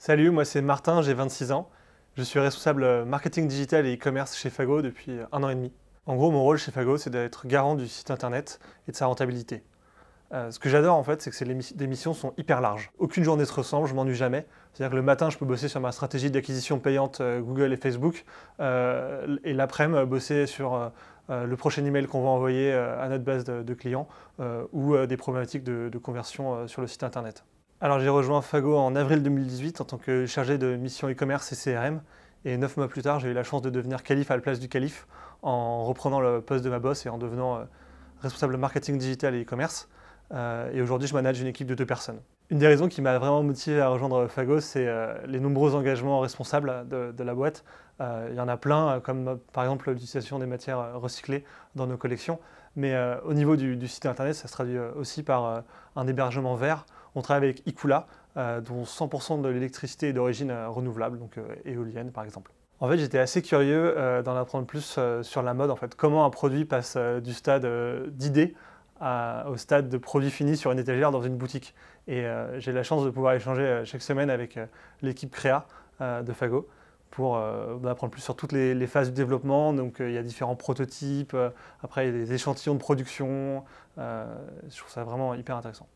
Salut, moi c'est Martin, j'ai 26 ans. Je suis responsable euh, marketing digital et e-commerce chez Fago depuis euh, un an et demi. En gros, mon rôle chez Fago, c'est d'être garant du site internet et de sa rentabilité. Euh, ce que j'adore en fait, c'est que les missions sont hyper larges. Aucune journée se ressemble, je m'ennuie jamais. C'est-à-dire que le matin, je peux bosser sur ma stratégie d'acquisition payante Google et Facebook, et l'après-midi, bosser sur le prochain email qu'on va envoyer à notre base de, clients ou des problématiques de conversion sur le site internet. Alors j'ai rejoint Fago en avril 2018 en tant que chargé de mission e-commerce et CRM. Et neuf mois plus tard, j'ai eu la chance de devenir calife à la place du calife en reprenant le poste de ma boss et en devenant euh, responsable marketing digital et e-commerce. Euh, et aujourd'hui, je manage une équipe de deux personnes. Une des raisons qui m'a vraiment motivé à rejoindre Fago, c'est euh, les nombreux engagements responsables de, la boîte. Il y en a plein, comme par exemple l'utilisation des matières recyclées dans nos collections. Mais au niveau du, site internet, ça se traduit aussi par un hébergement vert, on travaille avec Ikula, euh, dont 100% de l'électricité est d'origine euh, renouvelable, donc euh, éolienne par exemple. En fait, j'étais assez curieux d'en apprendre plus sur la mode, en fait, comment un produit passe du stade d'idée au stade de produit fini sur une étagère dans une boutique. Et j'ai la chance de pouvoir échanger chaque semaine avec l'équipe créa de Fago pour apprendre plus sur toutes les, les phases du développement. Donc il y a différents prototypes, après il y a des échantillons de production. je trouve ça vraiment hyper intéressant.